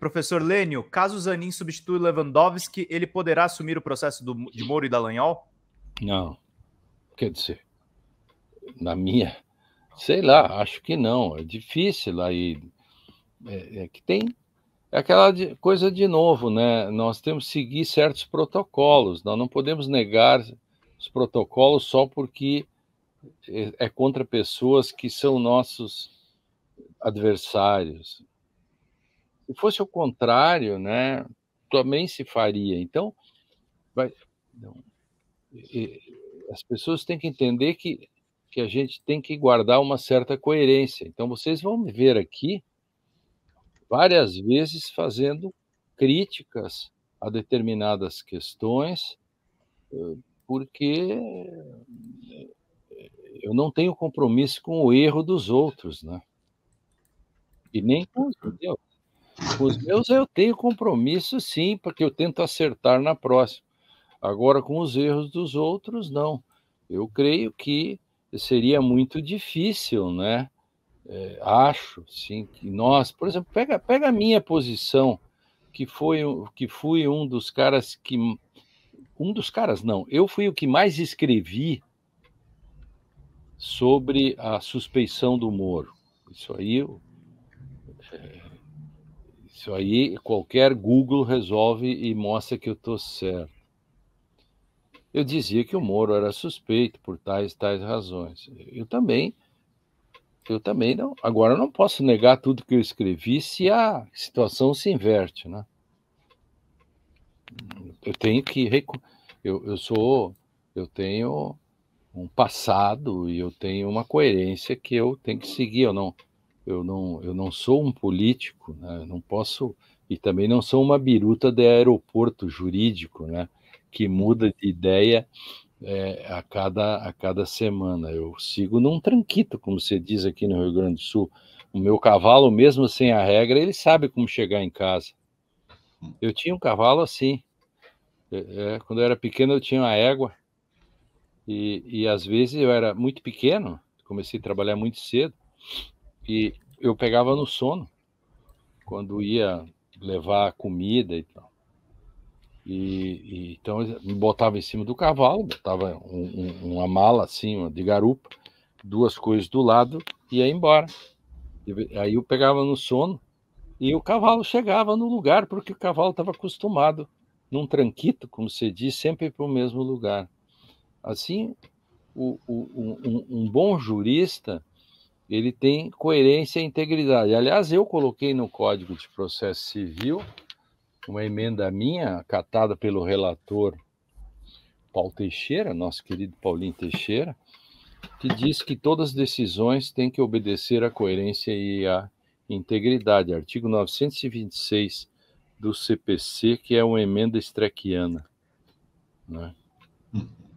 Professor Lênio, caso Zanin substitui Lewandowski, ele poderá assumir o processo do, de Moro e Dallagnol? Não. Quer dizer, na minha. Sei lá, acho que não. É difícil aí. É, é que tem. É aquela de, coisa de novo, né? Nós temos que seguir certos protocolos. Nós não podemos negar os protocolos só porque é, é contra pessoas que são nossos adversários. Se fosse o contrário, né, também se faria. Então, vai, não, as pessoas têm que entender que, que a gente tem que guardar uma certa coerência. Então, vocês vão me ver aqui várias vezes fazendo críticas a determinadas questões, eh, porque eh, eu não tenho compromisso com o erro dos outros, né? E nem com os os meus eu tenho compromisso, sim, porque eu tento acertar na próxima. Agora, com os erros dos outros, não. Eu creio que seria muito difícil, né? É, acho, sim, que nós, por exemplo, pega, pega a minha posição, que foi que fui um dos caras que um dos caras não, eu fui o que mais escrevi sobre a suspeição do Moro. Isso aí eu, é, isso aí, qualquer Google resolve e mostra que eu estou certo. Eu dizia que o Moro era suspeito por tais tais razões. Eu também, eu também não. Agora eu não posso negar tudo que eu escrevi se a situação se inverte, né? Eu tenho que eu, eu sou, eu tenho um passado e eu tenho uma coerência que eu tenho que seguir. ou não, eu não, eu não sou um político, né? não posso, e também não sou uma biruta de aeroporto jurídico, né? que muda de ideia é, a, cada, a cada semana. Eu sigo num tranquito, como se diz aqui no Rio Grande do Sul. O meu cavalo, mesmo sem a regra, ele sabe como chegar em casa. Hum. Eu tinha um cavalo assim. É, é, quando eu era pequeno, eu tinha uma égua. E, e às vezes eu era muito pequeno, comecei a trabalhar muito cedo. E eu pegava no sono quando ia levar comida e tal. E, e, então me botava em cima do cavalo, botava um, um, uma mala assim, de garupa, duas coisas do lado e ia embora. E, aí eu pegava no sono e o cavalo chegava no lugar, porque o cavalo estava acostumado num tranquito, como se diz, sempre para o mesmo lugar. Assim, o, o, um, um bom jurista ele tem coerência e integridade. Aliás, eu coloquei no Código de Processo Civil uma emenda minha, acatada pelo relator Paulo Teixeira, nosso querido Paulinho Teixeira, que diz que todas as decisões têm que obedecer à coerência e à integridade. Artigo 926 do CPC, que é uma emenda estrequiana. Né? Hum.